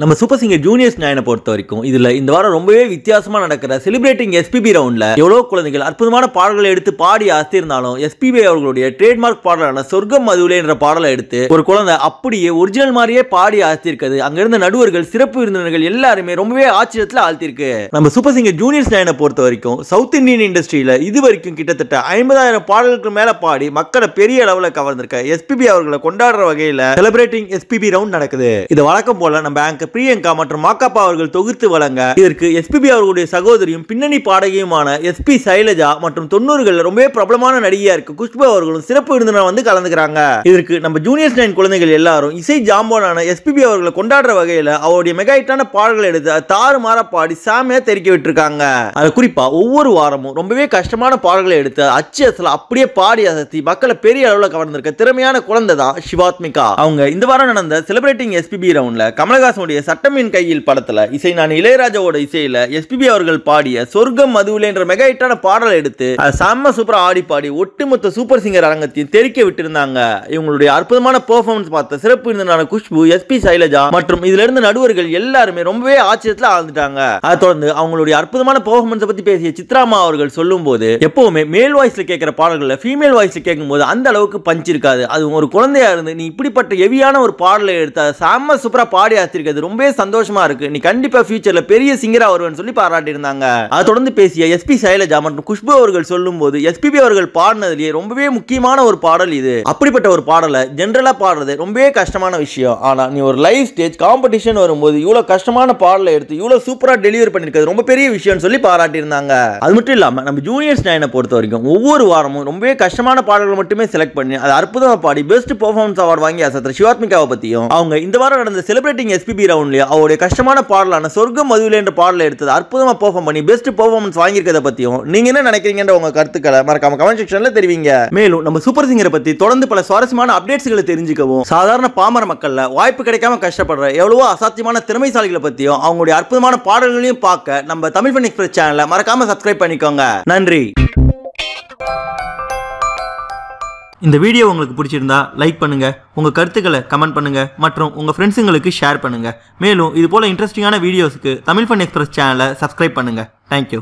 நம்ம super singer juniors ஞாயினை பொறுத்த வரைக்கும் இதுல இந்த வாரம் ரொம்பவே வித்தியாசமா நடக்கிற செலிப்ரேட்டிங் எஸ்பிபி ரவுண்ட்ல எவ்வளோ குழந்தைகள் அற்புதமான பாடல்களை எடுத்து பாடி அசத்திருந்தாலும் எஸ்பிபி அவர்களுடைய ட்ரேட்மார்க் பாடலான சொர்க்கம் மதுவிலே என்ற பாடலை எடுத்து ஒரு குழந்தை அப்படியே ஒரிஜினல் மாதிரியே பாடி அசத்திருக்கிறது அங்கிருந்த நடுவர்கள் சிறப்பு விருந்தினர்கள் எல்லாருமே ரொம்பவே ஆச்சரியத்தில் ஆழ்த்திருக்கு நம்ம சூப்பர் சிங்கர் ஜூனியர்ஸ் ஞாயினை பொறுத்த வரைக்கும் சவுத் இந்தியன் இண்டஸ்ட்ரியில இது வரைக்கும் கிட்டத்தட்ட ஐம்பதாயிரம் பாடல்களுக்கு மேல பாடி மக்களை பெரிய அளவில் கவர்ந்திருக்க எஸ்பிபி அவர்களை கொண்டாடுற வகையில் செலிப்ரேட்டிங் எஸ்பிபி ரவுண்ட் நடக்குது இது வழக்கம் போல நம்ம பேங்க் நாயக்க பிரியங்கா மற்றும் மாக்காப்பா அவர்கள் தொகுத்து வழங்க இதற்கு எஸ்பிபி அவர்களுடைய சகோதரியும் பின்னணி பாடகியுமான எஸ்பி சைலஜா மற்றும் தொண்ணூறுகள் ரொம்பவே பிரபலமான நடிகையா இருக்கு குஷ்பு அவர்களும் சிறப்பு விருந்தினர் வந்து கலந்துக்கிறாங்க இதற்கு நம்ம ஜூனியர்ஸ் நைன் குழந்தைகள் எல்லாரும் இசை ஜாம்போனான எஸ்பிபி அவர்களை கொண்டாடுற வகையில் அவருடைய மெகா ஹிட்டான பாடல்கள் எடுத்து மாற பாடி சாமியா தெரிக்க விட்டுருக்காங்க அது குறிப்பா ஒவ்வொரு வாரமும் ரொம்பவே கஷ்டமான பாடல்களை எடுத்து அச்சு அசல அப்படியே பாடி அசத்தி மக்களை பெரிய அளவில் கவர்ந்திருக்க திறமையான குழந்தை தான் சிவாத்மிகா அவங்க இந்த வாரம் நடந்த செலிபிரேட்டிங் எஸ்பிபி ரவுண்ட்ல கமலஹாசனுடைய அவருடைய சட்டமின் கையில் படத்தில் இசை நான் இளையராஜாவோட இசையில் எஸ்பிபி அவர்கள் பாடிய சொர்க்கம் மதுவில் என்ற மெகா ஹிட்டான பாடலை எடுத்து செம்ம சூப்பராக ஆடி பாடி ஒட்டுமொத்த சூப்பர் சிங்கர் அரங்கத்தையும் தெரிக்க விட்டிருந்தாங்க இவங்களுடைய அற்புதமான பெர்ஃபார்மன்ஸ் பார்த்த சிறப்பு விருந்தினரான குஷ்பு எஸ்பி சைலஜா மற்றும் இதுல இருந்து நடுவர்கள் எல்லாருமே ரொம்பவே ஆச்சரியத்தில் ஆழ்ந்துட்டாங்க அதை தொடர்ந்து அவங்களுடைய அற்புதமான பெர்ஃபார்மன்ஸை பற்றி பேசிய சித்ராமா அவர்கள் சொல்லும் போது எப்பவுமே மேல் வாய்ஸ்ல கேட்கிற பாடல்களில் ஃபீமேல் வாய்ஸ்ல கேட்கும் போது அந்த அளவுக்கு பஞ்ச் இருக்காது அது ஒரு குழந்தையா இருந்து நீ இப்படிப்பட்ட எவியான ஒரு பாடலை எடுத்து அதை செம்ம சூப்பராக பாடி ஆத்திருக்கிறது ரொம்பவே சந்தோஷமா இருக்கு நீ கண்டிப்பா ஃபியூச்சர்ல பெரிய சிங்கரா வருவேன்னு சொல்லி பாராட்டியிருந்தாங்க அதை தொடர்ந்து பேசிய எஸ்பி சைலஜா மற்றும் குஷ்பு அவர்கள் சொல்லும் போது எஸ்பிபி அவர்கள் பாடினதுலேயே ரொம்பவே முக்கியமான ஒரு பாடல் இது அப்படிப்பட்ட ஒரு பாடலை ஜென்ரலா பாடுறது ரொம்பவே கஷ்டமான விஷயம் ஆனா நீ ஒரு லைவ் ஸ்டேஜ் காம்படிஷன் வரும்போது இவ்வளவு கஷ்டமான பாடலை எடுத்து இவ்வளவு சூப்பரா டெலிவரி பண்ணிருக்கிறது ரொம்ப பெரிய விஷயம்னு சொல்லி பாராட்டியிருந்தாங்க அது மட்டும் இல்லாம நம்ம ஜூனியர்ஸ் நைனை பொறுத்த வரைக்கும் ஒவ்வொரு வாரமும் ரொம்பவே கஷ்டமான பாடல்கள் மட்டுமே செலக்ட் பண்ணி அது அற்புதமா பாடி பெஸ்ட் பெர்ஃபார்மன்ஸ் அவார்டு வாங்கி அசத்திர சிவாத்மிகாவை பத்தியும் அவங்க இந்த வாரம் நடந்த செலிபிரேட்டிங் எஸ்பிபி ரவுண்ட்லேயே அவருடைய கஷ்டமான பாடலான சொர்க்கம் மதுவில் என்ற பாடலை எடுத்தது அற்புதமாக பெர்ஃபார்ம் பண்ணி பெஸ்ட் பெர்ஃபார்மன்ஸ் வாங்கியிருக்கிறத பற்றியும் நீங்கள் என்ன நினைக்கிறீங்கன்ற உங்கள் கருத்துக்களை மறக்காம கமெண்ட் செக்ஷனில் தெரிவிங்க மேலும் நம்ம சூப்பர் சிங்கரை பற்றி தொடர்ந்து பல சுவாரஸ்யமான அப்டேட்ஸ்களை தெரிஞ்சுக்கவும் சாதாரண பாமர மக்களில் வாய்ப்பு கிடைக்காம கஷ்டப்படுற எவ்வளவோ அசாத்தியமான திறமைசாலிகளை பற்றியும் அவங்களுடைய அற்புதமான பாடல்களையும் பார்க்க நம்ம தமிழ் ஃபன் எக்ஸ்பிரஸ் சேனலை மறக்காம சப்ஸ்கிரைப் பண்ணிக்கோங்க நன்றி இந்த வீடியோ உங்களுக்கு பிடிச்சிருந்தா லைக் பண்ணுங்கள் உங்கள் கருத்துக்களை கமெண்ட் பண்ணுங்கள் மற்றும் உங்கள் ஃப்ரெண்ட்ஸுங்களுக்கு ஷேர் பண்ணுங்கள் மேலும் இது போல் இன்ட்ரெஸ்டிங்கான வீடியோஸுக்கு தமிழ் ஃபன் எக்ஸ்பிரஸ் சேனலை சப்ஸ்கிரைப் பண்ணுங்கள் தேங்க்யூ